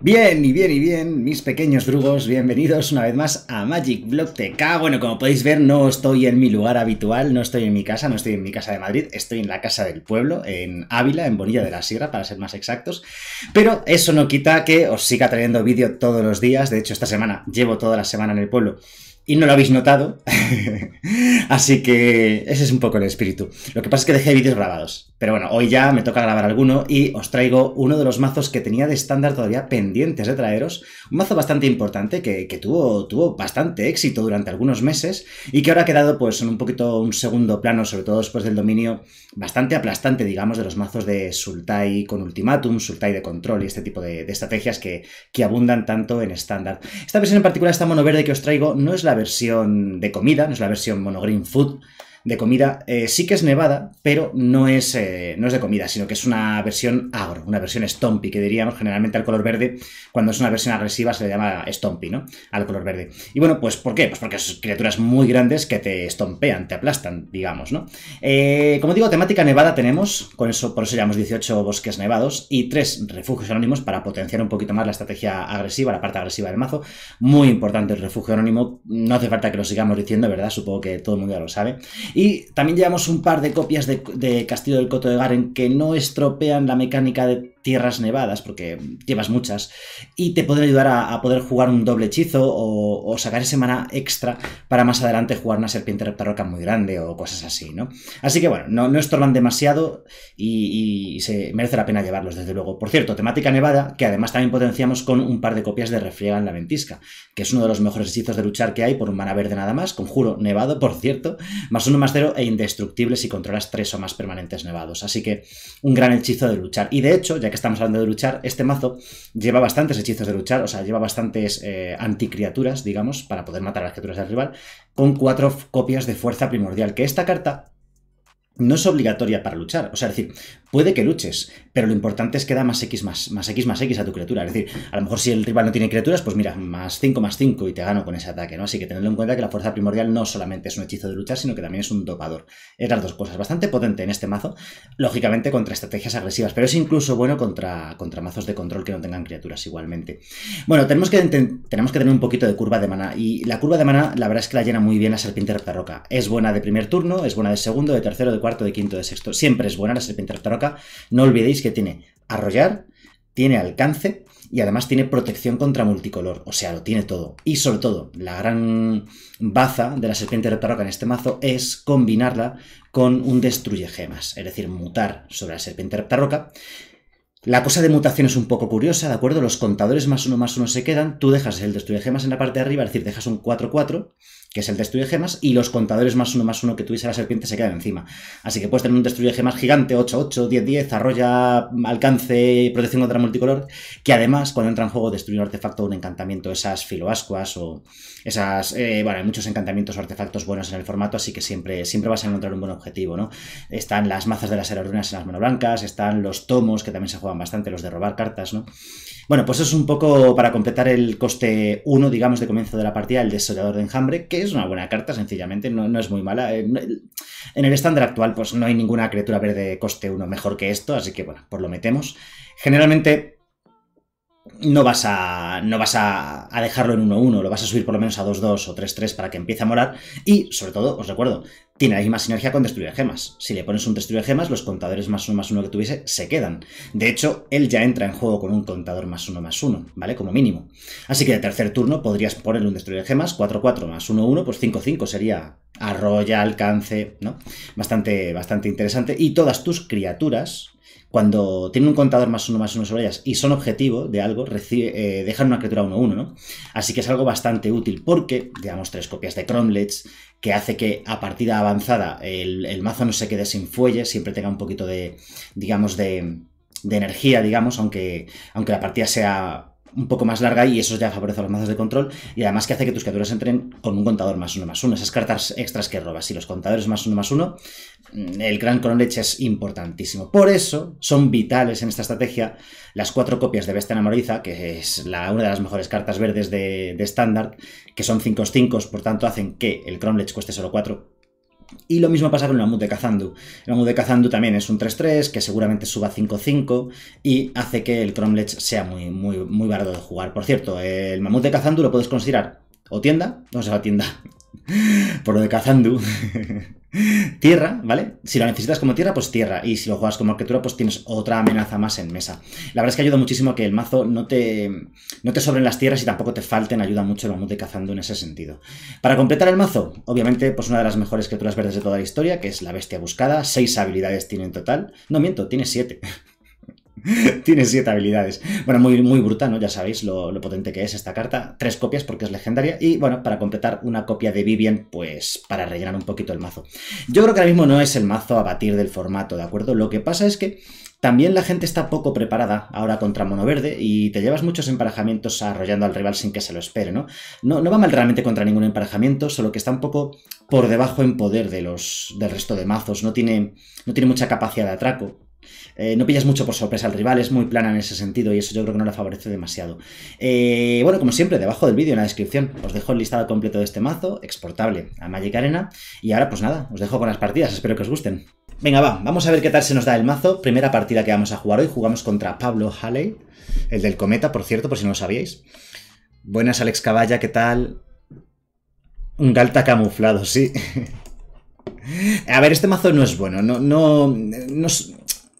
Bien, y bien, y bien, mis pequeños drugos, bienvenidos una vez más a Magic Block TK. Bueno, como podéis ver, no estoy en mi lugar habitual, no estoy en mi casa, no estoy en mi casa de Madrid, estoy en la casa del pueblo, en Ávila, en Bonilla de la Sierra, para ser más exactos. Pero eso no quita que os siga trayendo vídeo todos los días. De hecho, esta semana llevo toda la semana en el pueblo y no lo habéis notado. Así que ese es un poco el espíritu. Lo que pasa es que dejé vídeos grabados. Pero bueno, hoy ya me toca grabar alguno y os traigo uno de los mazos que tenía de estándar todavía pendientes de traeros. Un mazo bastante importante que, tuvo, tuvo, bastante éxito durante algunos meses y que ahora ha quedado pues en un poquito un segundo plano, sobre todo después del dominio bastante aplastante, digamos, de los mazos de Sultai con Ultimatum, Sultai de control y este tipo de, estrategias que, que abundan tanto en estándar. Esta versión en particular, esta mono verde que os traigo, no es la versión de comida, no es la versión mono green food, de comida. Eh, sí que es nevada, pero no es, eh, no es de comida, sino que es una versión agro, una versión stompy, que diríamos generalmente al color verde, cuando es una versión agresiva se le llama stompy, ¿no? Al color verde. Y bueno, pues ¿por qué? Pues porque son criaturas muy grandes que te estompean, te aplastan, digamos, ¿no? Eh, como digo, temática nevada tenemos, con eso, por eso llamamos 18 bosques nevados y 3 refugios anónimos para potenciar un poquito más la estrategia agresiva, la parte agresiva del mazo. Muy importante el refugio anónimo, no hace falta que lo sigamos diciendo, ¿verdad? Supongo que todo el mundo ya lo sabe. Y también llevamos un par de copias de, Castillo del Coto de Garen que no estropean la mecánica de tierras nevadas, porque llevas muchas, y te pueden ayudar a, poder jugar un doble hechizo o, sacar ese mana extra para más adelante jugar una serpiente reptarroca muy grande o cosas así, ¿no? Así que bueno, no, no estorban demasiado y, se merece la pena llevarlos, desde luego. Por cierto, temática nevada, que además también potenciamos con un par de copias de Refriega en la Ventisca, que es uno de los mejores hechizos de luchar que hay por un mana verde nada más, conjuro nevado, por cierto, más uno más cero e indestructible si controlas tres o más permanentes nevados. Así que un gran hechizo de luchar. Y de hecho, ya que estamos hablando de luchar, este mazo lleva bastantes hechizos de luchar, o sea, lleva bastantes eh, anticriaturas, digamos, para poder matar a las criaturas del rival, con cuatro copias de fuerza primordial, que esta carta no es obligatoria para luchar. O sea, decir, Puede que luches, pero lo importante es que da más X más, X más X a tu criatura. Es decir, a lo mejor si el rival no tiene criaturas, pues mira, más 5 más 5 y te gano con ese ataque, ¿no? Así que tenedlo en cuenta que la fuerza primordial no solamente es un hechizo de luchar, sino que también es un dopador. Es las dos cosas. Bastante potente en este mazo, lógicamente contra estrategias agresivas, pero es incluso bueno contra, mazos de control que no tengan criaturas igualmente. Bueno, tenemos que, tenemos que tener un poquito de curva de mana, y la curva de mana la verdad es que la llena muy bien la serpiente reptarroca. Es buena de primer turno, es buena de segundo, de tercero, de cuarto, de quinto, de sexto. Siempre es buena la serpiente reptarroca no olvidéis que tiene arrollar, tiene alcance y además tiene protección contra multicolor, o sea, lo tiene todo. Y sobre todo, la gran baza de la serpiente Reptarroca en este mazo es combinarla con un destruye gemas, es decir, mutar sobre la serpiente Reptarroca. La cosa de mutación es un poco curiosa, ¿de acuerdo? Los contadores más uno más uno se quedan, tú dejas el destruye gemas en la parte de arriba, es decir, dejas un 4-4 que es el destruye gemas, y los contadores más uno más uno que tuviese la serpiente se quedan encima. Así que puedes tener un destruye gemas gigante, 8, 8, 10, 10, arrolla, alcance, protección contra multicolor, que además cuando entra en juego destruye un artefacto o un encantamiento, esas filoascuas o esas, eh, bueno, hay muchos encantamientos o artefactos buenos en el formato, así que siempre, siempre vas a encontrar un buen objetivo, ¿no? Están las mazas de las aerorunas en las manos blancas, están los tomos, que también se juegan bastante, los de robar cartas, ¿no? Bueno, pues es un poco para completar el coste 1, digamos, de comienzo de la partida, el Desolador de enjambre, que es una buena carta, sencillamente, no, no es muy mala. Eh, en el estándar actual, pues no hay ninguna criatura verde coste 1 mejor que esto, así que bueno, pues lo metemos. Generalmente no vas a, no vas a, dejarlo en 1-1, lo vas a subir por lo menos a 2-2 o 3-3 para que empiece a morar. Y, sobre todo, os recuerdo, tiene la misma sinergia con destruir gemas. Si le pones un destruir gemas, los contadores más 1 más que tuviese se quedan. De hecho, él ya entra en juego con un contador más uno más uno, ¿vale? Como mínimo. Así que de tercer turno podrías ponerle un destruir gemas, 4-4 más 1-1, pues 5-5 sería arroya, alcance, ¿no? Bastante, bastante interesante. Y todas tus criaturas cuando tienen un contador más uno más uno sobre ellas y son objetivo de algo, eh, dejan una criatura 1-1, ¿no? Así que es algo bastante útil porque, digamos, tres copias de Cromlets, que hace que a partida avanzada el, mazo no se quede sin fuelle, siempre tenga un poquito de, digamos, de, energía, digamos, aunque, aunque la partida sea un poco más larga y eso ya favorece a los mazos de control y además que hace que tus criaturas entren con un contador más uno más uno, esas cartas extras que robas y los contadores más uno más uno, mm, el gran Cronlech es importantísimo. Por eso son vitales en esta estrategia las cuatro copias de Bestia enamoriza que es la, una de las mejores cartas verdes de estándar, que son 5-5, por tanto hacen que el Cronlech cueste solo 4 y lo mismo pasa con el mamut de Kazandu. El mamut de Kazandu también es un 3-3, que seguramente suba 5-5 y hace que el Cromlech sea muy, muy, muy barato de jugar. Por cierto, el mamut de Kazandu lo puedes considerar o tienda, no la tienda, por lo de Kazandu, tierra, ¿vale? Si lo necesitas como tierra, pues tierra. Y si lo juegas como criatura, pues tienes otra amenaza más en mesa. La verdad es que ayuda muchísimo que el mazo no te, no te sobren las tierras y tampoco te falten. Ayuda mucho el mamut cazando en ese sentido. Para completar el mazo, obviamente, pues una de las mejores criaturas verdes de toda la historia, que es la bestia buscada. Seis habilidades tiene en total. No miento, tiene siete. Tiene siete habilidades. Bueno, muy, muy bruta, ¿no? Ya sabéis lo, potente que es esta carta. Tres copias porque es legendaria. Y bueno, para completar una copia de Vivian, pues para rellenar un poquito el mazo. Yo creo que ahora mismo no es el mazo a batir del formato, ¿de acuerdo? Lo que pasa es que también la gente está poco preparada ahora contra Mono Verde y te llevas muchos emparejamientos arrollando al rival sin que se lo espere, ¿no? No, no va mal realmente contra ningún emparejamiento, solo que está un poco por debajo en poder de los, del resto de mazos. No tiene, no tiene mucha capacidad de atraco eh, no pillas mucho por sorpresa al rival, es muy plana en ese sentido y eso yo creo que no la favorece demasiado. Eh, bueno, como siempre, debajo del vídeo en la descripción os dejo el listado completo de este mazo, exportable a Magic Arena. Y ahora pues nada, os dejo con las partidas, espero que os gusten. Venga, va, vamos a ver qué tal se nos da el mazo. Primera partida que vamos a jugar hoy, jugamos contra Pablo Haley, el del Cometa, por cierto, por si no lo sabíais. Buenas, Alex Caballa, ¿qué tal? Un Galta camuflado, sí. A ver, este mazo no es bueno, no, no,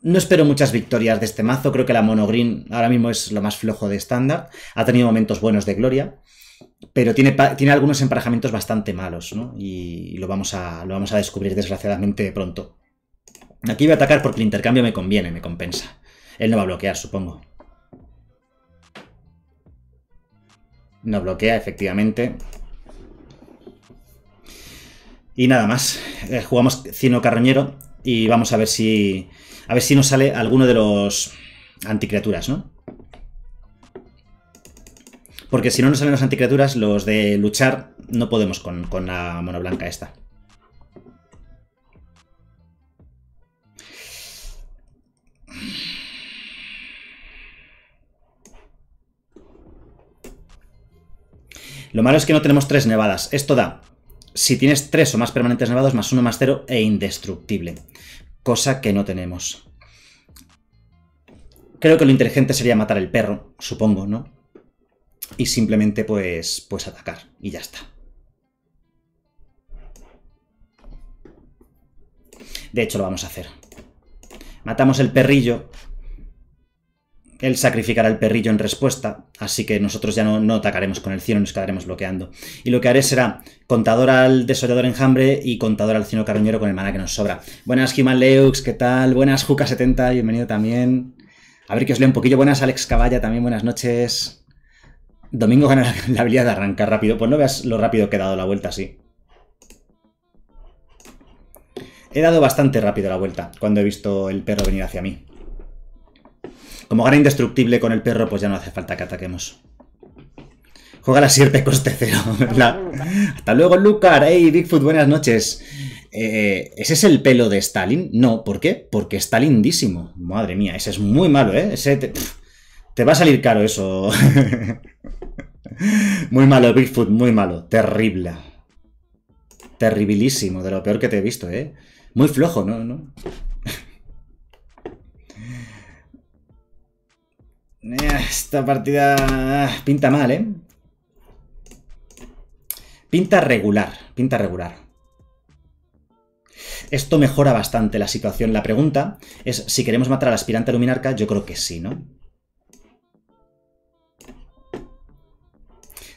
no espero muchas victorias de este mazo, creo que la mono green ahora mismo es lo más flojo de estándar. Ha tenido momentos buenos de gloria, pero tiene, tiene algunos emparejamientos bastante malos, ¿no? Y lo vamos, a, lo vamos a descubrir desgraciadamente pronto. Aquí voy a atacar porque el intercambio me conviene, me compensa. Él no va a bloquear, supongo. No bloquea, efectivamente. Y nada más. Eh, jugamos Cino Carroñero y vamos a ver si a ver si nos sale alguno de los anticriaturas, ¿no? Porque si no nos salen los anticriaturas, los de luchar no podemos con, con la mano blanca esta. Lo malo es que no tenemos tres nevadas. Esto da, si tienes tres o más permanentes nevados, más uno más cero e indestructible cosa que no tenemos. Creo que lo inteligente sería matar el perro, supongo, ¿no? Y simplemente pues, pues atacar y ya está. De hecho, lo vamos a hacer. Matamos el perrillo él sacrificará el perrillo en respuesta, así que nosotros ya no, atacaremos con el cielo, nos quedaremos bloqueando. Y lo que haré será contador al desollador enjambre y contador al cielo carroñero con el mana que nos sobra. Buenas Human Leux, ¿qué tal? Buenas Juca70, bienvenido también. A ver que os leo un poquillo. Buenas Alex Caballa, también buenas noches. Domingo gana la, la habilidad de arrancar rápido. Pues no veas lo rápido que he dado la vuelta, sí. He dado bastante rápido la vuelta cuando he visto el perro venir hacia mí. Como gana indestructible con el perro, pues ya no hace falta que ataquemos. Juega la siete coste cero. Hasta luego, Lucar. Hey, Bigfoot, buenas noches. Eh, ¿Ese es el pelo de Stalin? No, ¿por qué? Porque está lindísimo. Madre mía, ese es muy malo, ¿eh? Ese te, va a salir caro eso. muy malo, Bigfoot, muy malo. Terrible. Terribilísimo, de lo peor que te he visto, ¿eh? Muy flojo, ¿No? Eh, esta partida ah, pinta mal, ¿eh? Pinta regular, pinta regular. Esto mejora bastante la situación. La pregunta es si queremos matar al aspirante luminarca, yo creo que sí, ¿no?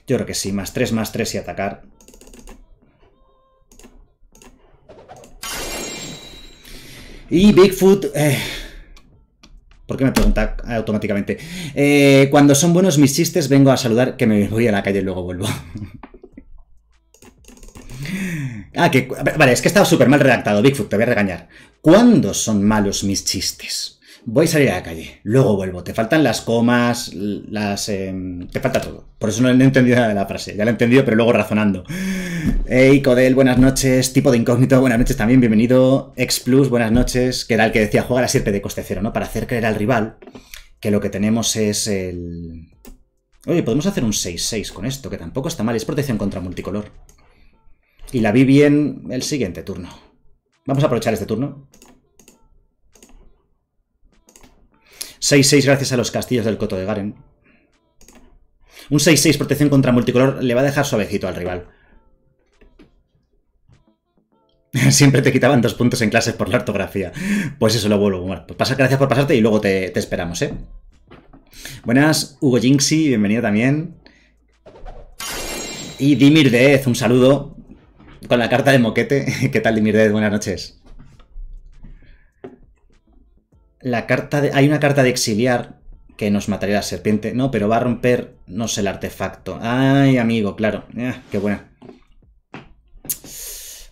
Yo creo que sí, más 3, más 3 y atacar. Y Bigfoot... Eh, ¿Por qué me pregunta eh, automáticamente. Eh, cuando son buenos mis chistes, vengo a saludar que me voy a la calle y luego vuelvo. ah, que. Vale, es que estaba súper mal redactado, Bigfoot, te voy a regañar. ¿Cuándo son malos mis chistes? voy a salir a la calle, luego vuelvo, te faltan las comas, las... Em, te falta todo. Por eso no he entendido nada de la frase, ya la he entendido, pero luego razonando. Hey, Codel, buenas noches, tipo de incógnito, buenas noches también, bienvenido. Explus, buenas noches, que era el que decía, juega la sierpe de coste cero, ¿no? Para hacer creer al rival que lo que tenemos es el... Oye, podemos hacer un 6-6 con esto, que tampoco está mal, es protección contra multicolor. Y la vi bien el siguiente turno. Vamos a aprovechar este turno. 6-6 gracias a los castillos del Coto de Garen. Un 6-6 protección contra multicolor le va a dejar suavecito al rival. Siempre te quitaban dos puntos en clases por la ortografía. Pues eso lo vuelvo. Bueno, pues pasa, gracias por pasarte y luego te, esperamos, ¿eh? Buenas, Hugo Jinxi, bienvenido también. Y Dimir Dez, un saludo con la carta de moquete. ¿Qué tal, Dimir Dez? Buenas noches la carta de, hay una carta de exiliar que nos mataría la serpiente. No, pero va a romper, no sé, el artefacto. Ay, amigo, claro. Ah, qué buena.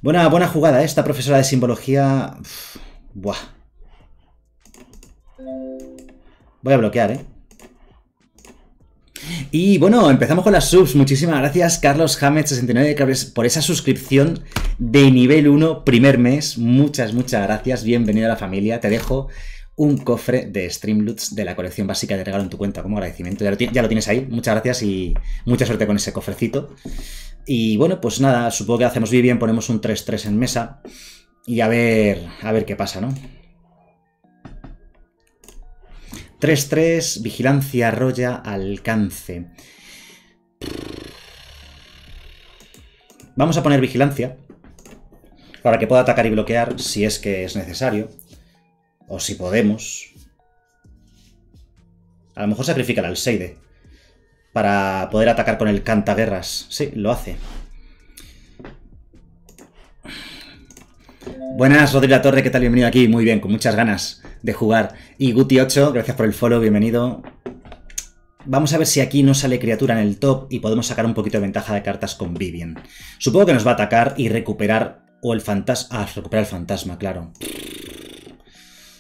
buena. Buena jugada, ¿eh? esta profesora de simbología... buah. Voy a bloquear, ¿eh? Y bueno, empezamos con las subs. Muchísimas gracias, Carlos Hamet 69 por esa suscripción de nivel 1, primer mes. Muchas, muchas gracias. Bienvenido a la familia. Te dejo un cofre de Streamloots de la colección básica de regalo en tu cuenta como agradecimiento. Ya lo, ya lo, tienes ahí. Muchas gracias y mucha suerte con ese cofrecito. Y bueno, pues nada, supongo que hacemos bien, ponemos un 3-3 en mesa y a ver, a ver qué pasa, ¿no? 3-3, vigilancia, roya, alcance. Vamos a poner vigilancia para que pueda atacar y bloquear si es que es necesario. O si podemos. A lo mejor sacrifica al Alseide. Para poder atacar con el Cantaguerras. Sí, lo hace. Buenas, Rodrigo La Torre, ¿qué tal? Bienvenido aquí. Muy bien, con muchas ganas de jugar. Y Guti8, gracias por el follow, bienvenido. Vamos a ver si aquí no sale criatura en el top y podemos sacar un poquito de ventaja de cartas con Vivian. Supongo que nos va a atacar y recuperar o el fantasma... Ah, recuperar el fantasma, claro.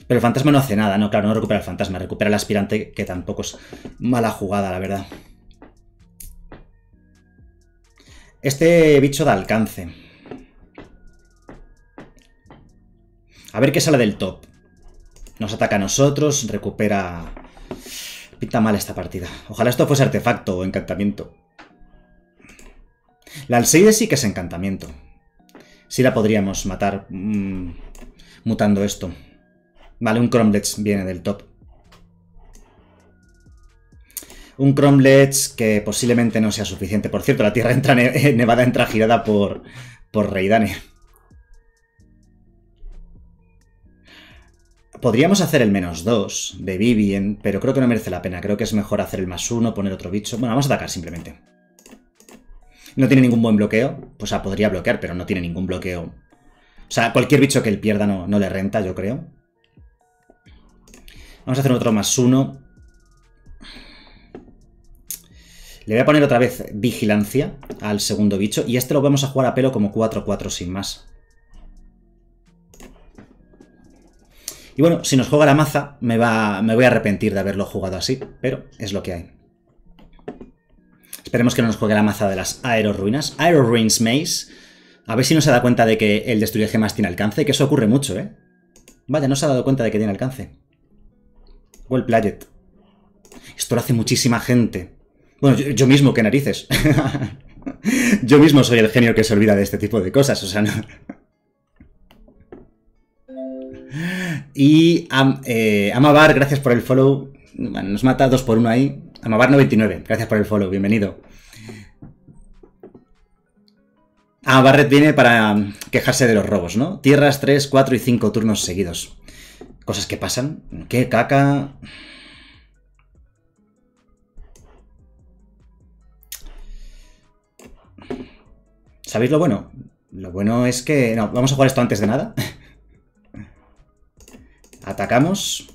Pero el fantasma no hace nada, no, claro, no recupera el fantasma, recupera el aspirante, que tampoco es mala jugada, la verdad. Este bicho da alcance. A ver qué sale del top. Nos ataca a nosotros, recupera... Pinta mal esta partida. Ojalá esto fuese artefacto o encantamiento. La Alseide sí que es encantamiento. Sí la podríamos matar mm, mutando esto. Vale, un cromlets viene del top. Un cromlets que posiblemente no sea suficiente. Por cierto, la Tierra entra nevada entra girada por, por Reidane. Podríamos hacer el menos 2 de Vivien, pero creo que no merece la pena. Creo que es mejor hacer el más 1, poner otro bicho. Bueno, vamos a atacar simplemente. No tiene ningún buen bloqueo. O sea, podría bloquear, pero no tiene ningún bloqueo. O sea, cualquier bicho que él pierda no, no le renta, yo creo. Vamos a hacer otro más uno. Le voy a poner otra vez vigilancia al segundo bicho. Y este lo vamos a jugar a pelo como 4-4 sin más. Y bueno, si nos juega la maza, me, va, me voy a arrepentir de haberlo jugado así, pero es lo que hay. Esperemos que no nos juegue la maza de las Aeroruinas. Ruins Maze. A ver si no se da cuenta de que el Destruye Gemas tiene alcance, que eso ocurre mucho, ¿eh? Vaya, no se ha dado cuenta de que tiene alcance o el Playet. Esto lo hace muchísima gente. Bueno, yo, mismo, qué narices. yo mismo soy el genio que se olvida de este tipo de cosas, o sea, no. Y eh, Amabar, gracias por el follow. nos mata dos por uno ahí. Amabar99, gracias por el follow, bienvenido. Amabarret viene para quejarse de los robos, ¿no? Tierras 3, 4 y 5 turnos seguidos. Cosas que pasan. ¿Qué caca? ¿Sabéis lo bueno? Lo bueno es que... No, vamos a jugar esto antes de nada. Atacamos.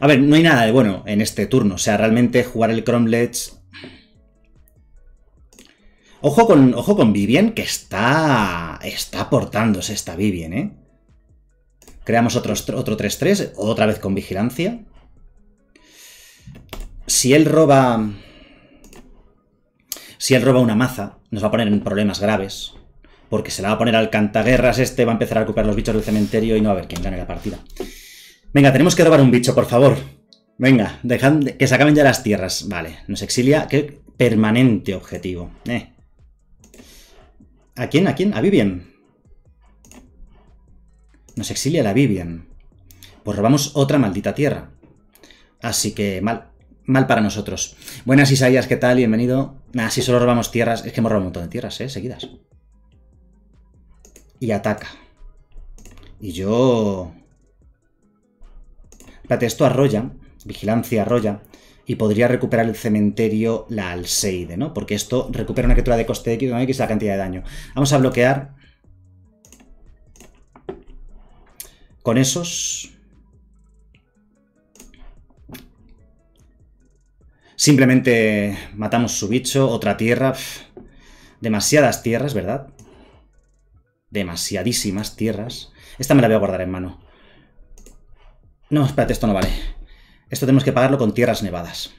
A ver, no hay nada de bueno en este turno. O sea, realmente jugar el Cromledge... Ojo con, ojo con Vivian, que está... Está portándose esta Vivian, ¿eh? Creamos otro 3-3, otra vez con vigilancia. Si él roba... Si él roba una maza, nos va a poner en problemas graves. Porque se la va a poner al cantaguerras este, va a empezar a ocupar los bichos del cementerio y no va a ver quién gane la partida. Venga, tenemos que robar un bicho, por favor. Venga, dejad que se acaben ya las tierras. Vale, nos exilia. Qué permanente objetivo. Eh. ¿A quién? ¿A quién? ¿A vivien nos exilia la Vivian. Pues robamos otra maldita tierra. Así que mal. Mal para nosotros. Buenas Isaías, ¿qué tal? Bienvenido. Nada, si solo robamos tierras. Es que hemos robado un montón de tierras, ¿eh? Seguidas. Y ataca. Y yo... Espérate, esto arrolla. Vigilancia arrolla. Y podría recuperar el cementerio la Alseide, ¿no? Porque esto recupera una criatura de coste X, X la cantidad de daño. Vamos a bloquear con esos. Simplemente matamos su bicho, otra tierra. demasiadas tierras, ¿verdad? Demasiadísimas tierras. Esta me la voy a guardar en mano. No, espérate, esto no vale. Esto tenemos que pagarlo con tierras nevadas.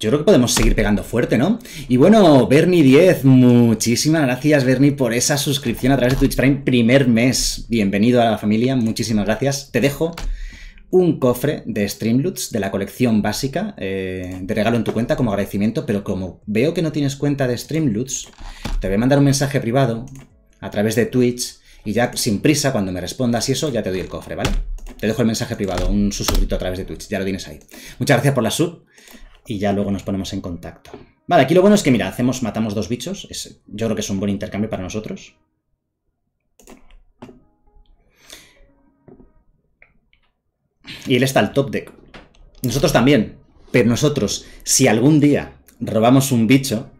yo creo que podemos seguir pegando fuerte, ¿no? Y bueno, Bernie10, muchísimas gracias, Bernie, por esa suscripción a través de Twitch Prime primer mes. Bienvenido a la familia, muchísimas gracias. Te dejo un cofre de Streamloots de la colección básica eh, de regalo en tu cuenta como agradecimiento, pero como veo que no tienes cuenta de Streamloots, te voy a mandar un mensaje privado a través de Twitch y ya sin prisa, cuando me respondas y eso, ya te doy el cofre, ¿vale? Te dejo el mensaje privado, un susurrito a través de Twitch, ya lo tienes ahí. Muchas gracias por la sub y ya luego nos ponemos en contacto. Vale, aquí lo bueno es que, mira, hacemos, matamos dos bichos. yo creo que es un buen intercambio para nosotros. Y él está al top deck. Nosotros también. Pero nosotros, si algún día robamos un bicho,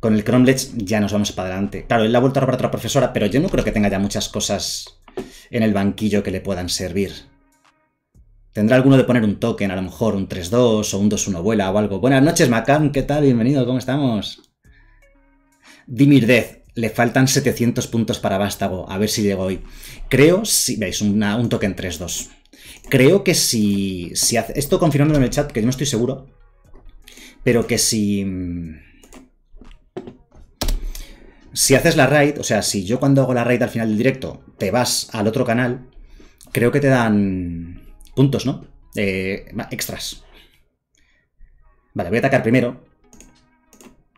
con el Cromlech ya nos vamos para adelante. Claro, él la ha vuelto a robar a otra profesora, pero yo no creo que tenga ya muchas cosas en el banquillo que le puedan servir. Tendrá alguno de poner un token, a lo mejor un 3-2 o un 2-1 vuela o algo. Buenas noches, Macan, ¿qué tal? Bienvenido, ¿cómo estamos? Dimir le faltan 700 puntos para Vástago, a ver si llego hoy. Creo, si veis, un token 3-2. Creo que si, esto confirmando en el chat, que yo no estoy seguro, pero que si... Mm, si haces la raid, o sea, si yo cuando hago la raid al final del directo te vas al otro canal, creo que te dan puntos, ¿no? extras. Vale, voy a atacar primero.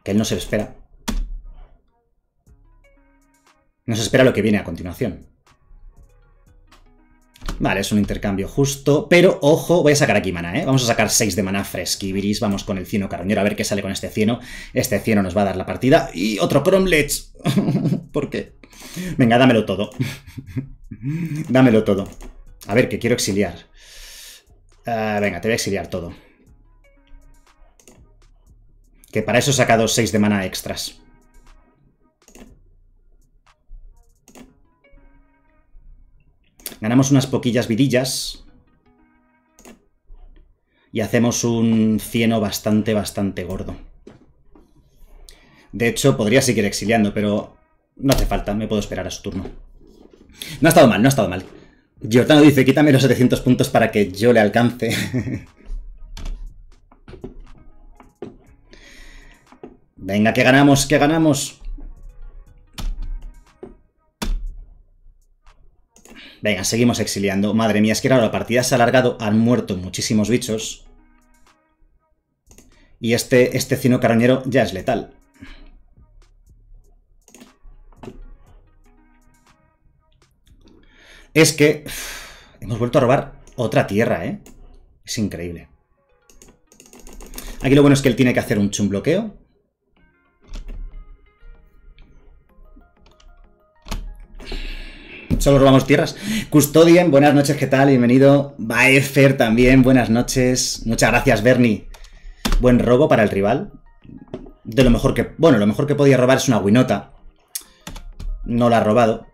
Que él no se lo espera. No se espera lo que viene a continuación. Vale, es un intercambio justo, pero ojo, voy a sacar aquí mana, ¿eh? Vamos a sacar 6 de mana fresquibiris, vamos con el cieno carroñero a ver qué sale con este cieno. Este cieno nos va a dar la partida. ¡Y otro promlets! ¿Por qué? Venga, dámelo todo. dámelo todo. A ver, que quiero exiliar. Ah, venga, te voy a exiliar todo. Que para eso he sacado 6 de mana extras. Ganamos unas poquillas vidillas. Y hacemos un cieno bastante, bastante gordo. De hecho, podría seguir exiliando, pero no hace falta. Me puedo esperar a su turno. No ha estado mal, no ha estado mal. Giordano dice, quítame los 700 puntos para que yo le alcance. Venga, que ganamos, que ganamos. Venga, seguimos exiliando. Madre mía, es que ahora la partida se ha alargado, han muerto muchísimos bichos. Y este, este cino carroñero ya es letal. es que hemos vuelto a robar otra tierra, ¿eh? Es increíble. Aquí lo bueno es que él tiene que hacer un chun bloqueo. Solo robamos tierras. Custodian, buenas noches, ¿qué tal? Bienvenido. Baefer también, buenas noches. Muchas gracias, Bernie. Buen robo para el rival. De lo mejor que... Bueno, lo mejor que podía robar es una Winota. No la ha robado.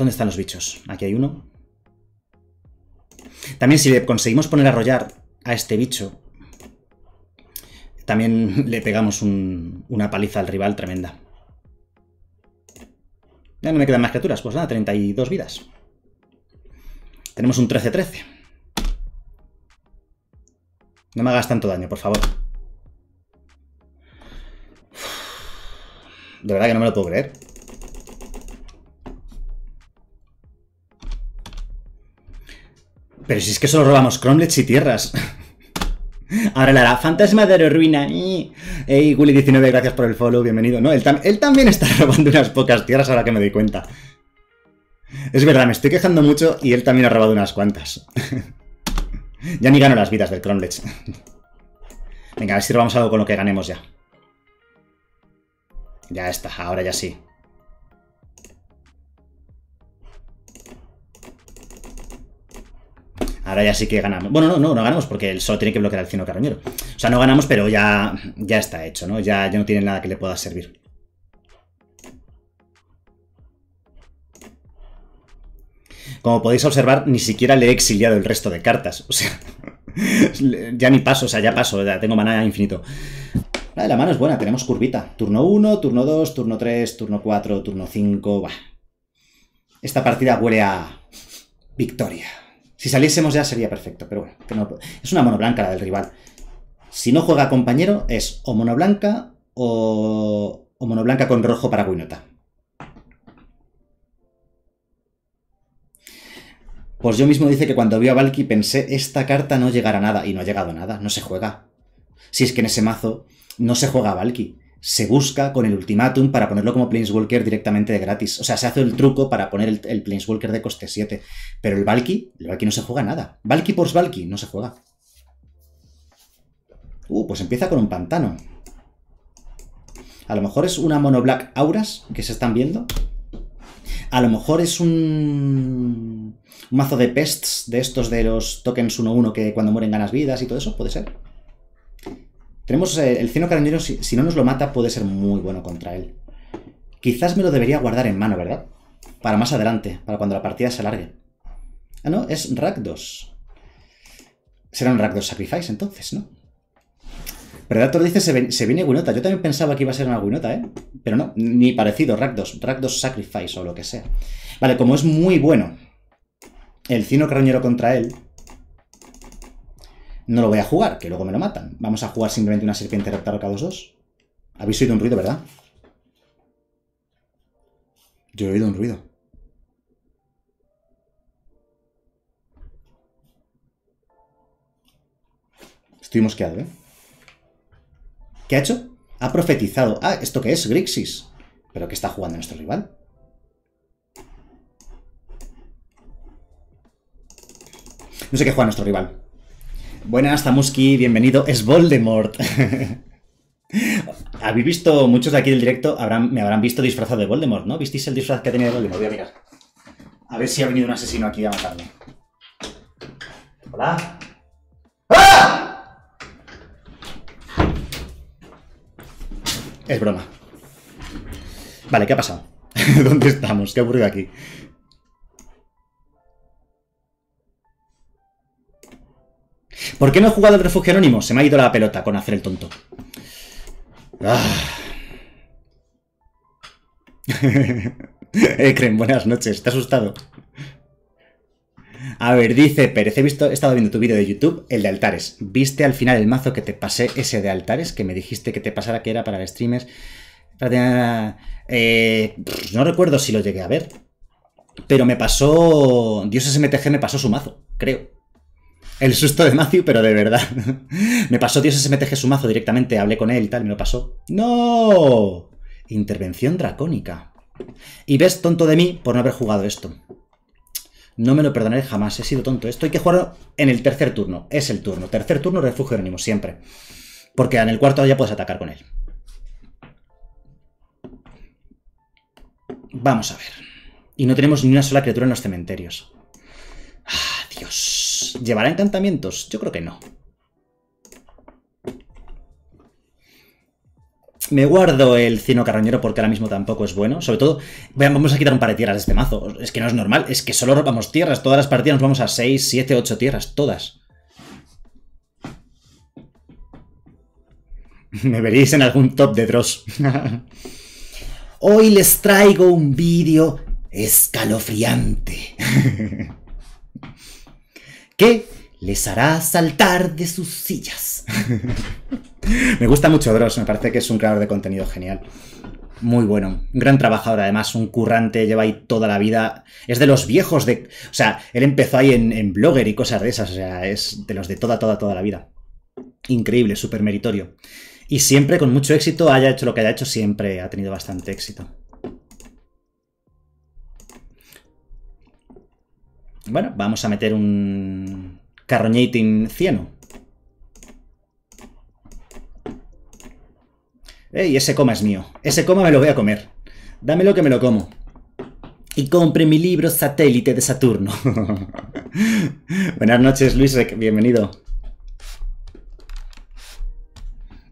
¿Dónde están los bichos? Aquí hay uno. También si le conseguimos poner a rollar a este bicho, también le pegamos una paliza al rival tremenda. Ya no me quedan más criaturas, pues nada, 32 vidas. Tenemos un 13-13. No me hagas tanto daño, por favor. De verdad que no me lo puedo creer. Pero si es que solo robamos cromlets y tierras. Ahora la fantasma de ruina. Ey, willy 19 gracias por el follow, bienvenido. No, él, también está robando unas pocas tierras ahora que me doy cuenta. Es verdad, me estoy quejando mucho y él también ha robado unas cuantas. ya ni gano las vidas del Cromlech. Venga, a ver si robamos algo con lo que ganemos ya. Ya está, ahora ya sí. Ahora ya sí que ganamos. Bueno, no, no, no ganamos porque el solo tiene que bloquear al Cino Carroñero. O sea, no ganamos, pero ya, ya está hecho, ¿no? Ya, ya no tiene nada que le pueda servir. Como podéis observar, ni siquiera le he exiliado el resto de cartas. O sea, ya ni paso, o sea, ya paso, ya tengo maná infinito. La la mano es buena, tenemos curvita. Turno 1, turno 2, turno 3, turno 4, turno 5. va. Esta partida huele a victoria. Si saliésemos ya sería perfecto, pero bueno, es una mono blanca la del rival. Si no juega compañero, es o mono blanca o, monoblanca blanca con rojo para Guinota. Pues yo mismo dice que cuando vio a Valky pensé, esta carta no llegará a nada, y no ha llegado a nada, no se juega. Si es que en ese mazo no se juega a Valky se busca con el ultimátum para ponerlo como Planeswalker directamente de gratis. O sea, se hace el truco para poner el, Planeswalker de coste 7. Pero el Valky, el Valky no se juega nada. Valky por Valky no se juega. Uh, pues empieza con un pantano. A lo mejor es una mono black auras que se están viendo. A lo mejor es un... un mazo de pests de estos de los tokens 1-1 que cuando mueren ganas vidas y todo eso, puede ser. Tenemos eh, el cieno Carreñero, si, no nos lo mata, puede ser muy bueno contra él. Quizás me lo debería guardar en mano, ¿verdad? Para más adelante, para cuando la partida se alargue. Ah, no, es Rakdos. Será un Rakdos Sacrifice entonces, ¿no? Predator dice, se, se viene Winota. Yo también pensaba que iba a ser una Winota, ¿eh? Pero no, ni parecido, Rakdos. Rakdos Sacrifice o lo que sea. Vale, como es muy bueno el Cino Carroñero contra él, no lo voy a jugar, que luego me lo matan. Vamos a jugar simplemente una serpiente reptar 2 dos? Habéis oído un ruido, ¿verdad? Yo he oído un ruido. Estoy mosqueado, ¿eh? ¿Qué ha hecho? Ha profetizado. Ah, ¿esto qué es? Grixis. ¿Pero qué está jugando nuestro rival? No sé qué juega nuestro rival. Buenas, Zamuski, bienvenido. Es Voldemort. Habéis visto, muchos de aquí del directo me habrán visto disfrazado de Voldemort, ¿no? ¿Visteis el disfraz que tenía tenido Voldemort? Voy a mirar. A ver si ha venido un asesino aquí a matarme. Hola. ¡Ah! Es broma. Vale, ¿qué ha pasado? ¿Dónde estamos? ¿Qué ha ocurrido aquí? ¿Por qué no he jugado el refugio anónimo? Se me ha ido la pelota con hacer el tonto. Ah. Ekren, buenas noches. Te ¿Estás asustado? A ver, dice Pérez, he, visto, he estado viendo tu vídeo de YouTube, el de altares. ¿Viste al final el mazo que te pasé, ese de altares, que me dijiste que te pasara que era para streamers? Eh, no recuerdo si lo llegué a ver, pero me pasó... Dios SMTG me pasó su mazo, creo. El susto de Matthew, pero de verdad. me pasó Dios SMTG su mazo directamente, hablé con él y tal, me lo pasó. ¡No! Intervención dracónica. Y ves tonto de mí por no haber jugado esto. No me lo perdonaré jamás, he sido tonto. Esto hay que jugarlo en el tercer turno. Es el turno. Tercer turno, refugio ánimo. siempre. Porque en el cuarto ya puedes atacar con él. Vamos a ver. Y no tenemos ni una sola criatura en los cementerios. ¡Ah, Dios! ¿Llevará encantamientos? Yo creo que no. Me guardo el Cino Carroñero porque ahora mismo tampoco es bueno. Sobre todo, vamos a quitar un par de tierras de este mazo. Es que no es normal, es que solo robamos tierras. Todas las partidas nos vamos a 6, 7, 8 tierras. Todas. Me veréis en algún top de Dross. Hoy les traigo un vídeo escalofriante. que les hará saltar de sus sillas. me gusta mucho Dross, me parece que es un creador de contenido genial. Muy bueno, un gran trabajador además, un currante, lleva ahí toda la vida. Es de los viejos de... O sea, él empezó ahí en, en blogger y cosas de esas, o sea, es de los de toda, toda, toda la vida. Increíble, súper meritorio. Y siempre con mucho éxito, haya hecho lo que haya hecho, siempre ha tenido bastante éxito. Bueno, vamos a meter un carroñating cieno. ¡Ey! ese coma es mío. Ese coma me lo voy a comer. Dámelo que me lo como. Y compre mi libro Satélite de Saturno. Buenas noches, Luis. Bienvenido.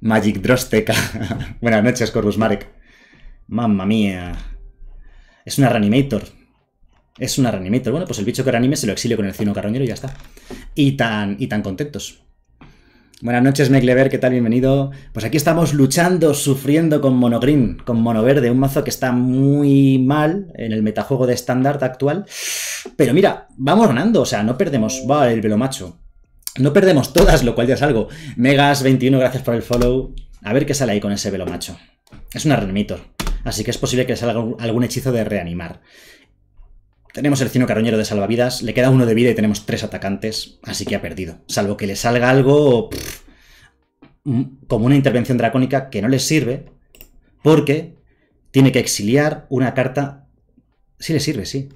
Magic Drosteca. Buenas noches, Corvus Marek. Mamma mía. Es una reanimator. Es una reanimator. Bueno, pues el bicho que reanime se lo exilio con el cino carroñero y ya está. Y tan, y tan contentos. Buenas noches, Meglever, ¿qué tal? Bienvenido. Pues aquí estamos luchando, sufriendo con Monogreen, con Verde. un mazo que está muy mal en el metajuego de estándar actual. Pero mira, vamos ganando, o sea, no perdemos. Va, el macho! No perdemos todas, lo cual ya es algo. Megas21, gracias por el follow. A ver qué sale ahí con ese velo macho. Es una reanimator, así que es posible que salga algún hechizo de reanimar. Tenemos el Cino Carroñero de salvavidas, le queda uno de vida y tenemos tres atacantes, así que ha perdido. Salvo que le salga algo mm, como una intervención dracónica que no le sirve, porque tiene que exiliar una carta... Sí le sirve, sí.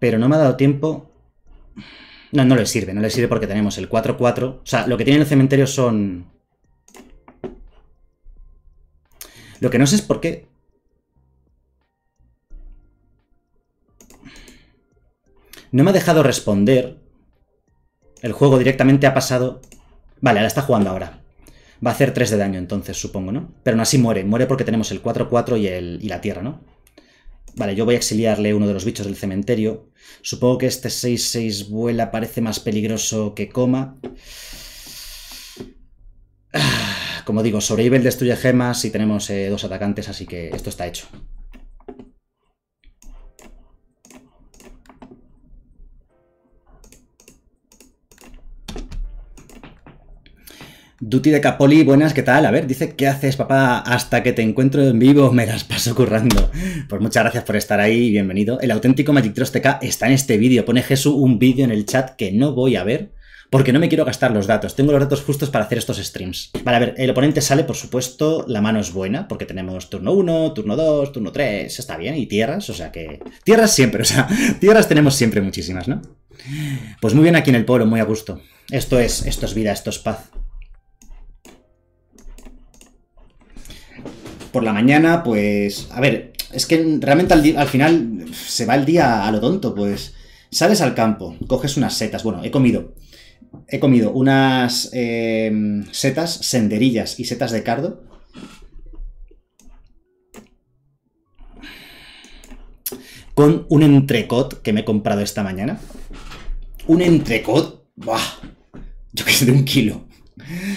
Pero no me ha dado tiempo... No, no le sirve, no le sirve porque tenemos el 4-4. O sea, lo que tiene en el cementerio son... Lo que no sé es por qué No me ha dejado responder. El juego directamente ha pasado... Vale, la está jugando ahora. Va a hacer 3 de daño entonces, supongo, ¿no? Pero aún así muere. Muere porque tenemos el 4-4 y, el... y la tierra, ¿no? Vale, yo voy a exiliarle uno de los bichos del cementerio. Supongo que este 6-6 vuela parece más peligroso que coma. Ah, como digo, sobrevive el destruye gemas y tenemos eh, dos atacantes, así que esto está hecho. Duty de Capoli, buenas, ¿qué tal? A ver, dice, ¿qué haces, papá? Hasta que te encuentro en vivo, me las paso currando. Pues muchas gracias por estar ahí bienvenido. El auténtico Magic está en este vídeo. Pone Jesús un vídeo en el chat que no voy a ver porque no me quiero gastar los datos. Tengo los datos justos para hacer estos streams. Vale, a ver, el oponente sale, por supuesto, la mano es buena porque tenemos turno 1, turno 2, turno 3, está bien, y tierras, o sea que... Tierras siempre, o sea, tierras tenemos siempre muchísimas, ¿no? Pues muy bien aquí en el pueblo, muy a gusto. Esto es, esto es vida, esto es paz. por la mañana, pues, a ver, es que realmente al, final se va el día a lo tonto, pues sales al campo, coges unas setas, bueno, he comido, he comido unas em, setas senderillas y setas de cardo. Con un entrecot que me he comprado esta mañana. Un entrecot, ¡buah! Yo que sé, de un kilo.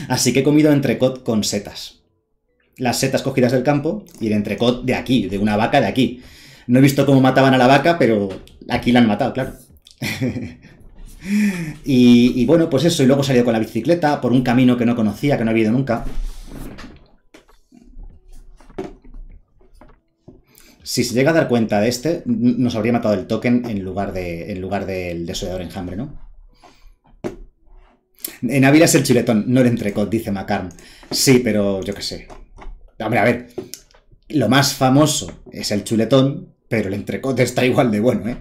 Así que he comido entrecot con setas las setas cogidas del campo y el entrecot de aquí, de una vaca de aquí. No he visto cómo mataban a la vaca, pero aquí la han matado, claro. y, bueno, pues eso. Y luego he salido con la bicicleta por un camino que no conocía, que no había ido nunca. Si se llega a dar cuenta de este, nos habría matado el token en lugar, de, en lugar del desollador enjambre, ¿no? En Ávila es el chiletón, no el entrecot, dice Macarn. Sí, pero yo qué sé. Hombre, a ver, lo más famoso es el chuletón, pero el entrecote está igual de bueno, ¿eh?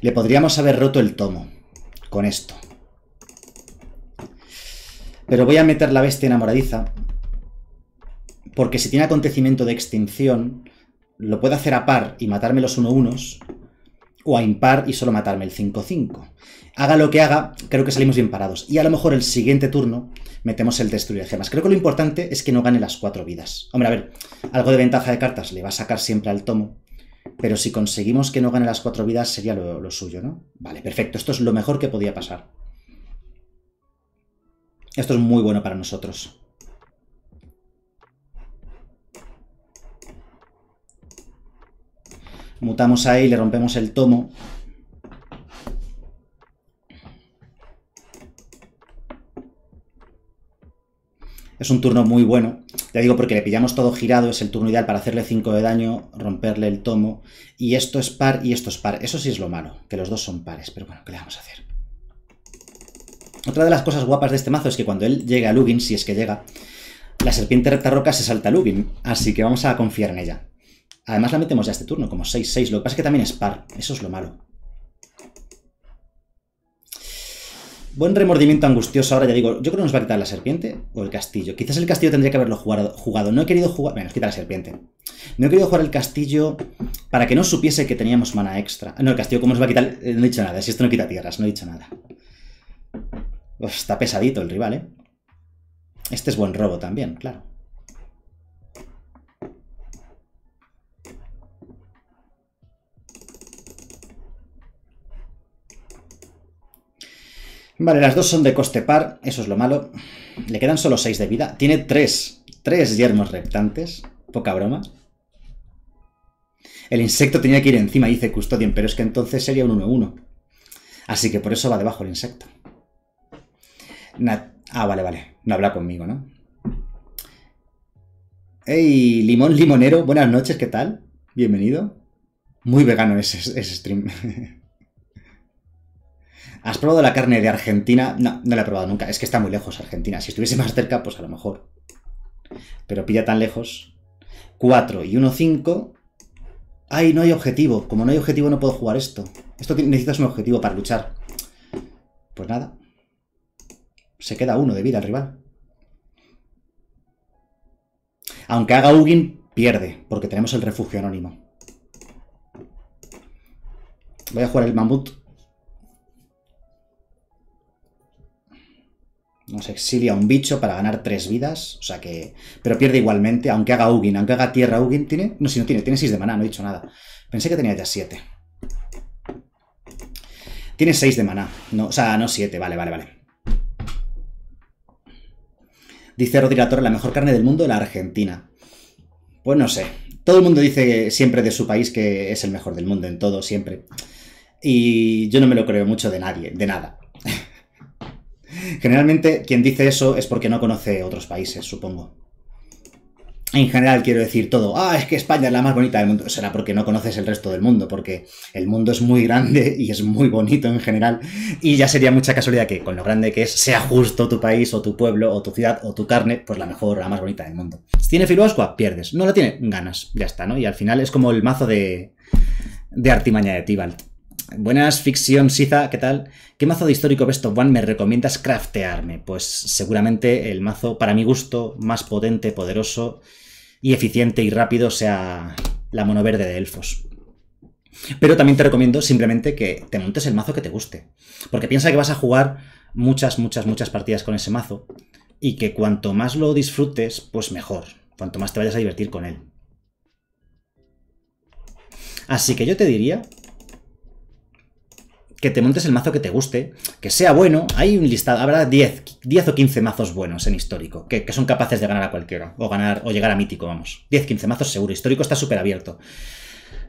Le podríamos haber roto el tomo con esto. Pero voy a meter la bestia enamoradiza. Porque si tiene acontecimiento de extinción, lo puedo hacer a par y matarme los uno unos o a impar y solo matarme el 5-5. Haga lo que haga, creo que salimos bien parados. Y a lo mejor el siguiente turno metemos el destruir gemas. Creo que lo importante es que no gane las cuatro vidas. Hombre, a ver, algo de ventaja de cartas le va a sacar siempre al tomo. Pero si conseguimos que no gane las cuatro vidas sería lo, lo suyo, ¿no? Vale, perfecto. Esto es lo mejor que podía pasar. Esto es muy bueno para nosotros. Mutamos ahí, le rompemos el tomo. Es un turno muy bueno. Ya digo, porque le pillamos todo girado, es el turno ideal para hacerle 5 de daño, romperle el tomo. Y esto es par y esto es par. Eso sí es lo malo, que los dos son pares. Pero bueno, ¿qué le vamos a hacer? Otra de las cosas guapas de este mazo es que cuando él llega a Lugin, si es que llega, la serpiente recta roca se salta a Lugin. Así que vamos a confiar en ella. Además la metemos ya este turno, como 6-6. Lo que pasa es que también es par. Eso es lo malo. Buen remordimiento angustioso. Ahora ya digo, yo creo que nos va a quitar la serpiente o el castillo. Quizás el castillo tendría que haberlo jugado. No he querido jugar... Bueno, nos quita la serpiente. No he querido jugar el castillo para que no supiese que teníamos mana extra. No, el castillo, ¿cómo nos va a quitar? Eh, no he dicho nada. Si esto no quita tierras, no he dicho nada. está pesadito el rival, ¿eh? Este es buen robo también, claro. Vale, las dos son de coste par, eso es lo malo. Le quedan solo seis de vida. Tiene 3, 3 yermos reptantes. Poca broma. El insecto tenía que ir encima, dice Custodian, pero es que entonces sería un 1-1. Así que por eso va debajo el insecto. ah, vale, vale. No habla conmigo, ¿no? ¡Ey! Limón Limonero, buenas noches, ¿qué tal? Bienvenido. Muy vegano ese, ese stream. ¿Has probado la carne de Argentina? No, no la he probado nunca. Es que está muy lejos Argentina. Si estuviese más cerca, pues a lo mejor. Pero pilla tan lejos. 4 y 1, 5. ¡Ay, no hay objetivo! Como no hay objetivo no puedo jugar esto. Esto necesitas un objetivo para luchar. Pues nada. Se queda uno de vida al rival. Aunque haga Ugin, pierde, porque tenemos el refugio anónimo. Voy a jugar el mamut Nos exilia un bicho para ganar tres vidas, o sea que... Pero pierde igualmente, aunque haga Ugin, aunque haga tierra Ugin, tiene... No, si no tiene, tiene 6 de maná, no he dicho nada. Pensé que tenía ya 7. Tiene 6 de maná, no, o sea, no 7, vale, vale, vale. Dice Toro, la mejor carne del mundo, la Argentina. Pues no sé, todo el mundo dice siempre de su país que es el mejor del mundo en todo, siempre. Y yo no me lo creo mucho de nadie, de nada. Generalmente quien dice eso es porque no conoce otros países, supongo. En general quiero decir todo, ah, es que España es la más bonita del mundo. Será porque no conoces el resto del mundo, porque el mundo es muy grande y es muy bonito en general. Y ya sería mucha casualidad que con lo grande que es, sea justo tu país o tu pueblo o tu ciudad o tu carne, pues la mejor, la más bonita del mundo. Si tiene filoasqua? pierdes. No la tiene, ganas. Ya está, ¿no? Y al final es como el mazo de, de artimaña de Tibalt. Buenas, Ficción Siza, ¿qué tal? ¿Qué mazo de histórico Best of One me recomiendas craftearme? Pues seguramente el mazo, para mi gusto, más potente, poderoso y eficiente y rápido sea la mono verde de elfos. Pero también te recomiendo simplemente que te montes el mazo que te guste. Porque piensa que vas a jugar muchas, muchas, muchas partidas con ese mazo y que cuanto más lo disfrutes, pues mejor. Cuanto más te vayas a divertir con él. Así que yo te diría que te montes el mazo que te guste, que sea bueno. Hay un listado, habrá 10, o 15 mazos buenos en histórico, que, son capaces de ganar a cualquiera, o ganar, o llegar a mítico, vamos. 10, 15 mazos seguro, histórico está súper abierto.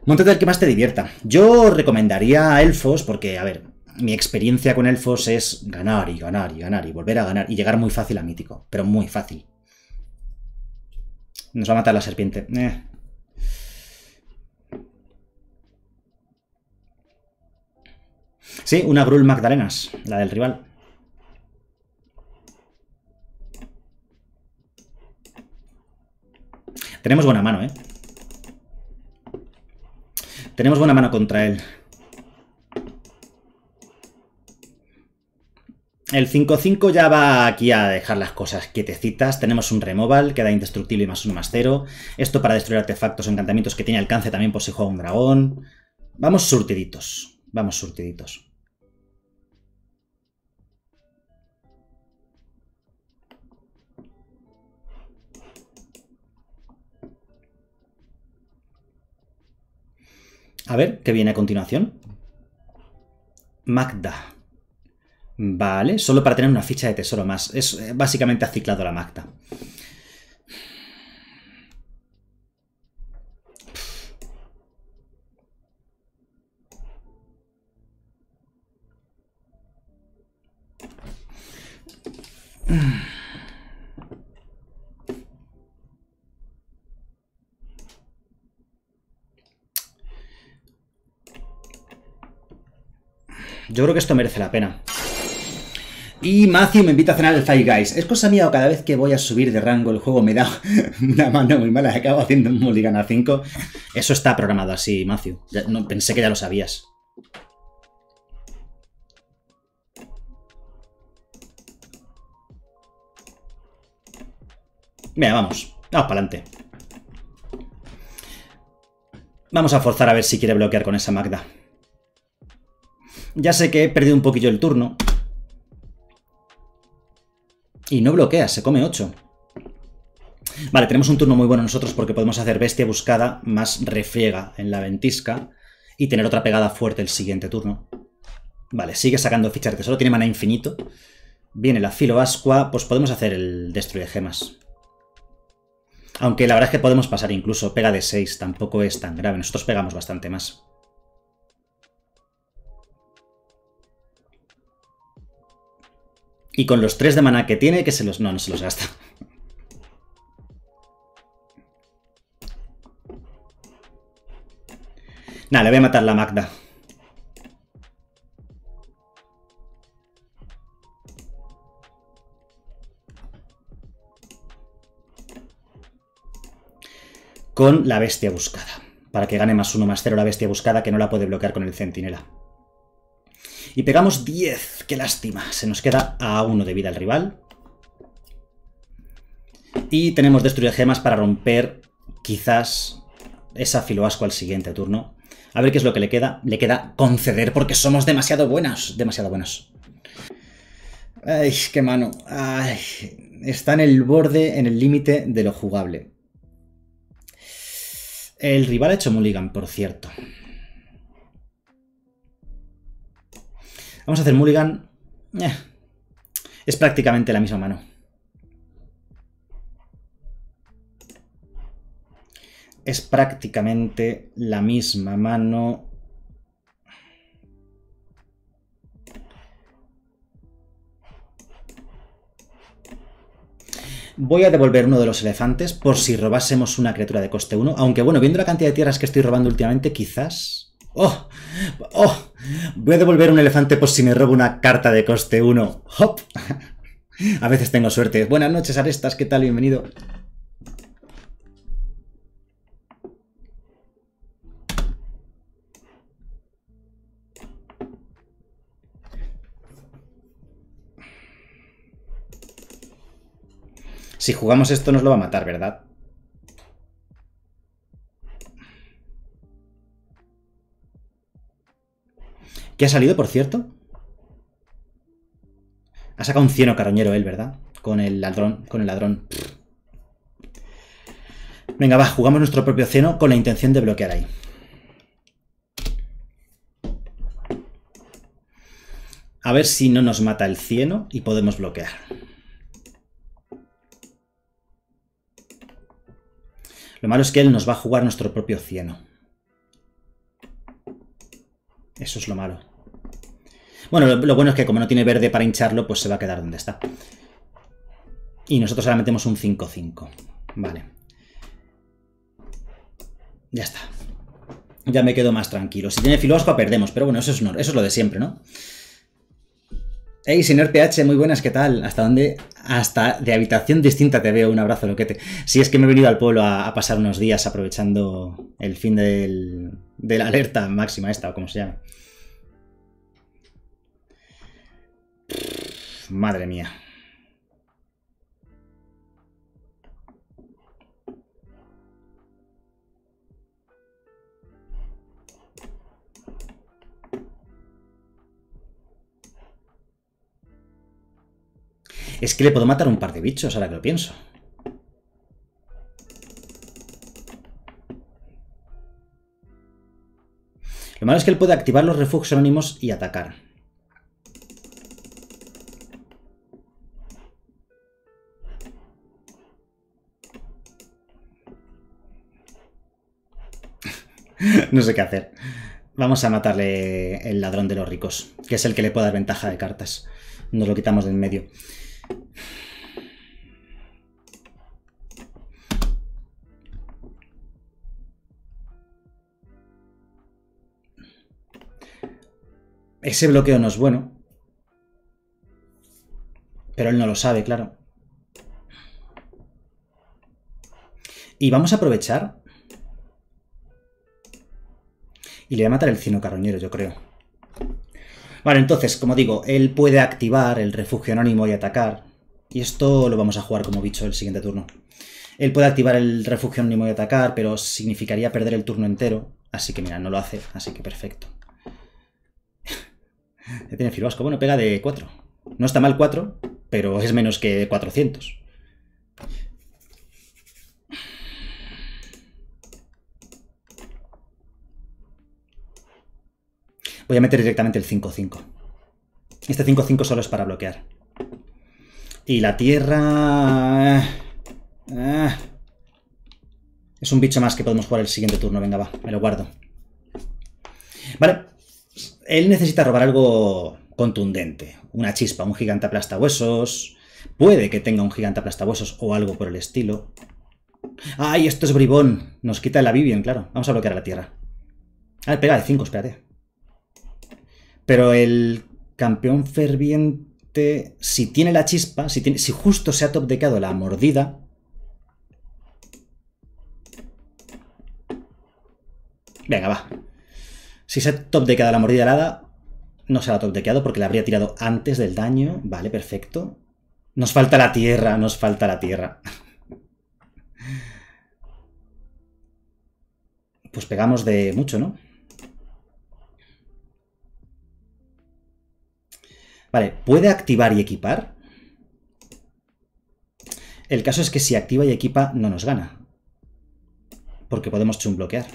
Montate el que más te divierta. Yo recomendaría a elfos, porque, a ver, mi experiencia con elfos es ganar y ganar y ganar y volver a ganar y llegar muy fácil a mítico, pero muy fácil. Nos va a matar la serpiente. Eh. Sí, una Brul Magdalenas, la del rival. Tenemos buena mano, ¿eh? Tenemos buena mano contra él. El 5-5 ya va aquí a dejar las cosas quietecitas. Tenemos un removal que da indestructible y más uno más cero. Esto para destruir artefactos o encantamientos que tiene alcance también por si juega un dragón. Vamos surtiditos. Vamos surtiditos. A ver, ¿qué viene a continuación? Magda. Vale, solo para tener una ficha de tesoro más. Es eh, básicamente ha ciclado la Magda. Yo creo que esto merece la pena. Y Matthew me invita a cenar el Fight Guys. Es cosa mía cada vez que voy a subir de rango el juego me da una mano muy mala y acabo haciendo un mulligan a 5. Eso está programado así, Matthew. no, pensé que ya lo sabías. Mira, vamos. Vamos para adelante. Vamos a forzar a ver si quiere bloquear con esa Magda. Ya sé que he perdido un poquillo el turno. Y no bloquea, se come 8. Vale, tenemos un turno muy bueno nosotros porque podemos hacer bestia buscada más refriega en la ventisca y tener otra pegada fuerte el siguiente turno. Vale, sigue sacando fichas de tesoro, tiene mana infinito. Viene la filo ascua, pues podemos hacer el destruye gemas. Aunque la verdad es que podemos pasar incluso, pega de 6, tampoco es tan grave, nosotros pegamos bastante más. Y con los 3 de maná que tiene, que se los... No, no se los gasta. Nada, le voy a matar la Magda. Con la bestia buscada. Para que gane más 1, más 0 la bestia buscada que no la puede bloquear con el centinela. Y pegamos 10. ¡Qué lástima! Se nos queda a uno de vida el rival. Y tenemos destruir gemas para romper quizás esa filoasco al siguiente turno. A ver qué es lo que le queda. Le queda conceder porque somos demasiado buenos. Demasiado buenos. Ay, qué mano. está en el borde, en el límite de lo jugable. El rival ha hecho mulligan, por cierto. Vamos a hacer mulligan. Eh. es prácticamente la misma mano. Es prácticamente la misma mano. Voy a devolver uno de los elefantes por si robásemos una criatura de coste 1. Aunque bueno, viendo la cantidad de tierras que estoy robando últimamente, quizás... ¡Oh! ¡Oh! Voy a devolver un elefante por si me robo una carta de coste 1. ¡Hop! A veces tengo suerte. Buenas noches, Arestas. ¿Qué tal? Bienvenido. Si jugamos esto nos lo va a matar, ¿verdad? ¿Qué ha salido, por cierto? Ha sacado un cieno carroñero él, ¿verdad? Con el ladrón. Con el ladrón. Venga, va, jugamos nuestro propio cieno con la intención de bloquear ahí. A ver si no nos mata el cieno y podemos bloquear. Lo malo es que él nos va a jugar nuestro propio cieno. Eso es lo malo. Bueno, lo, bueno es que como no tiene verde para hincharlo, pues se va a quedar donde está. Y nosotros ahora metemos un 5-5. Vale. Ya está. Ya me quedo más tranquilo. Si tiene filospa, perdemos. Pero bueno, eso es, eso es lo de siempre, ¿no? Hey, señor PH, muy buenas, ¿qué tal? ¿Hasta dónde? Hasta de habitación distinta te veo. Un abrazo, loquete. Si es que me he venido al pueblo a, a pasar unos días aprovechando el fin del, de la alerta máxima esta, o como se llama. Madre mía. Es que le puedo matar un par de bichos ahora que lo pienso. Lo malo es que él puede activar los refugios anónimos y atacar. no sé qué hacer. Vamos a matarle el ladrón de los ricos, que es el que le puede dar ventaja de cartas. Nos lo quitamos de en medio. Ese bloqueo no es bueno. Pero él no lo sabe, claro. Y vamos a aprovechar y le voy a matar el Cino Carroñero, yo creo. Vale, entonces, como digo, él puede activar el refugio anónimo y atacar. Y esto lo vamos a jugar como bicho el siguiente turno. Él puede activar el refugio anónimo y atacar, pero significaría perder el turno entero. Así que mira, no lo hace, así que perfecto. Ya tiene Fibasco. Bueno, pega de 4. No está mal 4, pero es menos que 400. Voy a meter directamente el 5-5. Este 5-5 solo es para bloquear. Y la tierra... Eh, eh. Es un bicho más que podemos jugar el siguiente turno. Venga, va, me lo guardo. Vale. Él necesita robar algo contundente. Una chispa, un gigante huesos. Puede que tenga un gigante huesos o algo por el estilo. ¡Ay, esto es bribón! Nos quita la Vivian, claro. Vamos a bloquear la tierra. A ver, pega de 5, espérate. Pero el campeón ferviente, si tiene la chispa, si, tiene, si justo se ha top la mordida, Venga, va. Si se ha top la mordida alada, no se ha top porque la habría tirado antes del daño. Vale, perfecto. Nos falta la tierra, nos falta la tierra. Pues pegamos de mucho, ¿no? Vale, ¿puede activar y equipar? El caso es que si activa y equipa no nos gana. Porque podemos bloquear.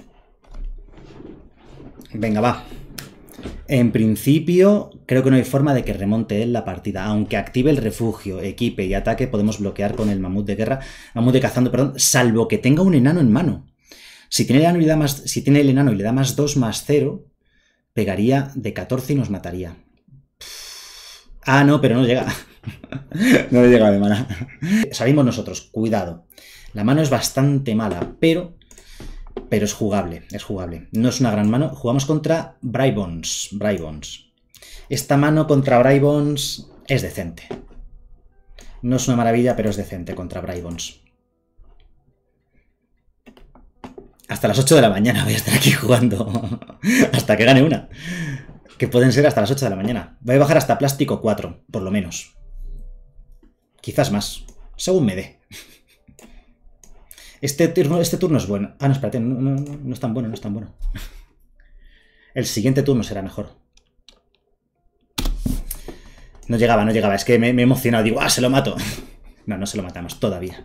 Venga, va. En principio, creo que no hay forma de que remonte él la partida. Aunque active el refugio, equipe y ataque, podemos bloquear con el mamut de guerra, mamut de cazando, perdón, salvo que tenga un enano en mano. Si tiene, el enano y le da más, si tiene el enano y le da más 2 más 0, pegaría de 14 y nos mataría. Ah, no, pero no llega. no llega de mana. Salimos nosotros, cuidado. La mano es bastante mala, pero pero es jugable, es jugable. No es una gran mano. Jugamos contra Brybons. Brybons. Esta mano contra Brybons es decente. No es una maravilla, pero es decente contra Brybons. Hasta las 8 de la mañana voy a estar aquí jugando. Hasta que gane una que pueden ser hasta las 8 de la mañana. Voy a bajar hasta plástico 4, por lo menos. Quizás más, según me dé. Este turno, este turno es bueno. Ah, no, espérate, no, es tan bueno, no es tan bueno. El siguiente turno será mejor. No llegaba, no llegaba. Es que me, me he emocionado. Digo, ah, se lo mato. No, no se lo matamos todavía.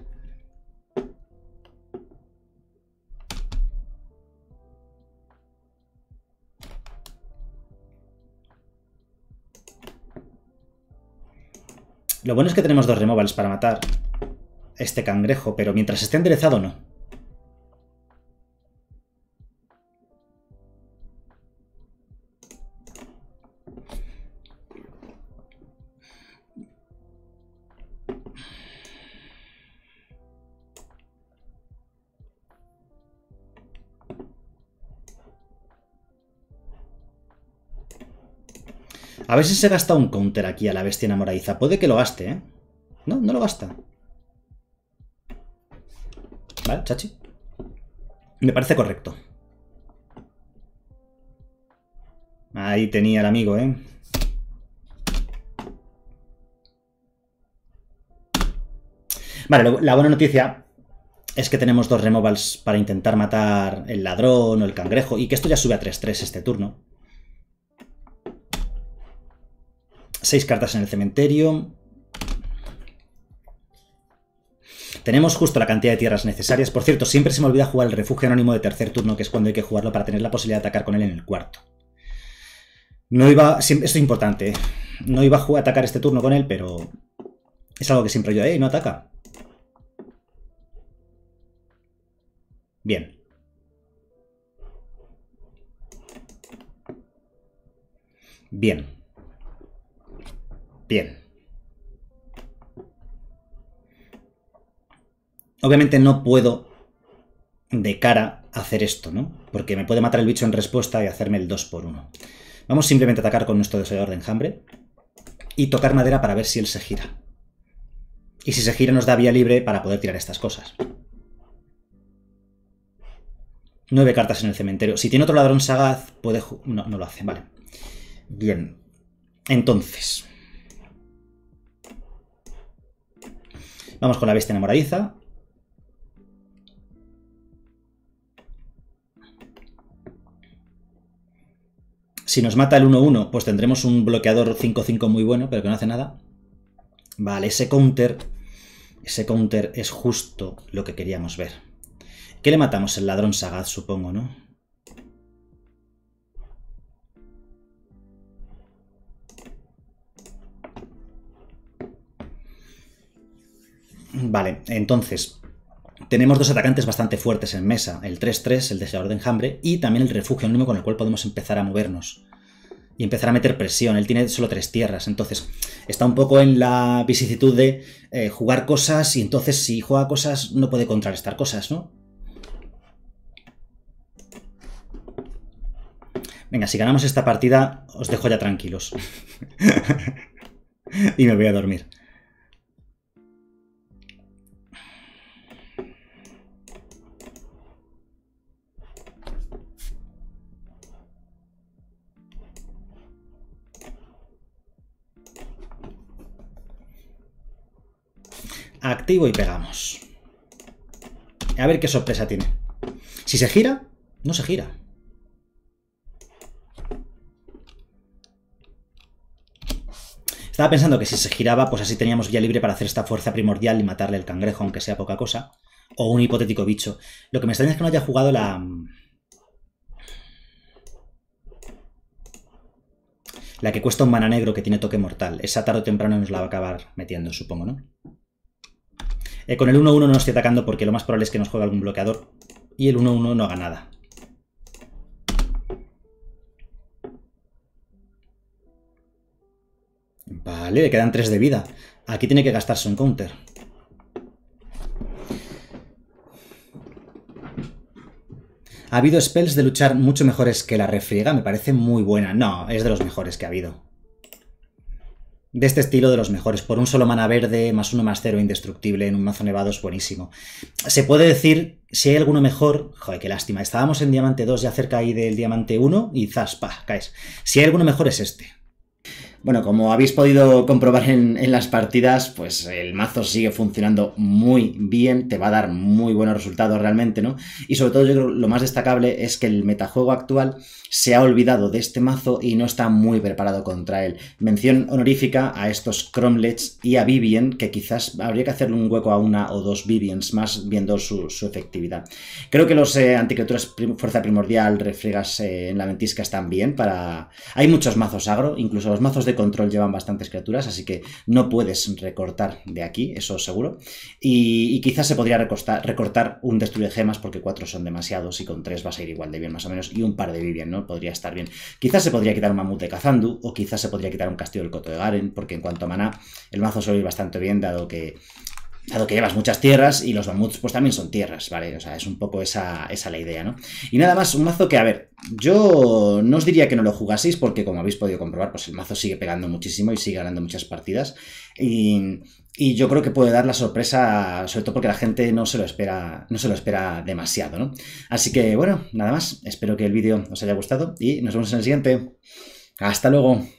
Lo bueno es que tenemos dos removals para matar este cangrejo, pero mientras esté enderezado no. ver si se gasta un counter aquí a la bestia enamoradiza. Puede que lo gaste, ¿eh? No, no lo gasta. Vale, chachi. Me parece correcto. Ahí tenía el amigo, ¿eh? Vale, la buena noticia es que tenemos dos removals para intentar matar el ladrón o el cangrejo y que esto ya sube a 3-3 este turno. Seis cartas en el cementerio. Tenemos justo la cantidad de tierras necesarias. Por cierto, siempre se me olvida jugar el refugio anónimo de tercer turno, que es cuando hay que jugarlo para tener la posibilidad de atacar con él en el cuarto. No iba... Esto es importante. ¿eh? No iba a atacar este turno con él, pero... Es algo que siempre yo... ¡Eh! No ataca. Bien. Bien. Bien. Obviamente no puedo de cara hacer esto, ¿no? Porque me puede matar el bicho en respuesta y hacerme el 2 por 1. Vamos simplemente a atacar con nuestro deseador de enjambre y tocar madera para ver si él se gira. Y si se gira nos da vía libre para poder tirar estas cosas. Nueve cartas en el cementerio. Si tiene otro ladrón sagaz, puede... No, no lo hace, vale. Bien. Entonces... Vamos con la bestia enamoradiza. Si nos mata el 1-1, pues tendremos un bloqueador 5-5 muy bueno, pero que no hace nada. Vale, ese counter, ese counter es justo lo que queríamos ver. ¿Qué le matamos? El ladrón sagaz, supongo, ¿no? Vale, entonces, tenemos dos atacantes bastante fuertes en mesa, el 3-3, el deseador de enjambre, y también el refugio anónimo con el cual podemos empezar a movernos. Y empezar a meter presión. Él tiene solo tres tierras. Entonces, está un poco en la vicisitud de eh, jugar cosas. Y entonces, si juega cosas, no puede contrarrestar cosas, ¿no? Venga, si ganamos esta partida, os dejo ya tranquilos. y me voy a dormir. Activo y pegamos. A ver qué sorpresa tiene. Si se gira, no se gira. Estaba pensando que si se giraba, pues así teníamos vía libre para hacer esta fuerza primordial y matarle el cangrejo, aunque sea poca cosa. O un hipotético bicho. Lo que me extraña es que no haya jugado la... La que cuesta un mana negro que tiene toque mortal. Esa tarde o temprano nos la va a acabar metiendo, supongo, ¿no? Eh, con el 1-1 no estoy atacando porque lo más probable es que nos juegue algún bloqueador. Y el 1-1 no haga nada. Vale, le quedan 3 de vida. Aquí tiene que gastarse un counter. Ha habido spells de luchar mucho mejores que la refriega, me parece muy buena. No, es de los mejores que ha habido de este estilo de los mejores. Por un solo mana verde, más uno más cero, indestructible en un mazo nevado es buenísimo. Se puede decir, si hay alguno mejor, joder, qué lástima. Estábamos en diamante 2, ya cerca ahí del diamante 1, y zas, pa, caes. Si hay alguno mejor es este. Bueno, como habéis podido comprobar en, las partidas, pues el mazo sigue funcionando muy bien, te va a dar muy buenos resultados realmente, ¿no? Y sobre todo yo creo lo más destacable es que el metajuego actual se ha olvidado de este mazo y no está muy preparado contra él. Mención honorífica a estos Cromlets y a Vivien que quizás habría que hacerle un hueco a una o dos Vivians más viendo su, efectividad. Creo que los eh, Fuerza Primordial, Refriegas eh, en la Ventisca están bien para... Hay muchos mazos agro, incluso los mazos de de control llevan bastantes criaturas, así que no puedes recortar de aquí, eso seguro. Y, quizás se podría recortar, un destruye gemas porque cuatro son demasiados y con tres vas a ir igual de bien más o menos y un par de Vivian, ¿no? Podría estar bien. Quizás se podría quitar un mamut de Kazandu o quizás se podría quitar un castillo del Coto de Garen porque en cuanto a maná el mazo suele ir bastante bien dado que dado que llevas muchas tierras y los mamuts pues también son tierras, ¿vale? O sea, es un poco esa, la idea, ¿no? Y nada más, un mazo que, a ver, yo no os diría que no lo jugaseis porque como habéis podido comprobar, pues el mazo sigue pegando muchísimo y sigue ganando muchas partidas y, yo creo que puede dar la sorpresa, sobre todo porque la gente no se lo espera, no se lo espera demasiado, ¿no? Así que, bueno, nada más, espero que el vídeo os haya gustado y nos vemos en el siguiente. ¡Hasta luego!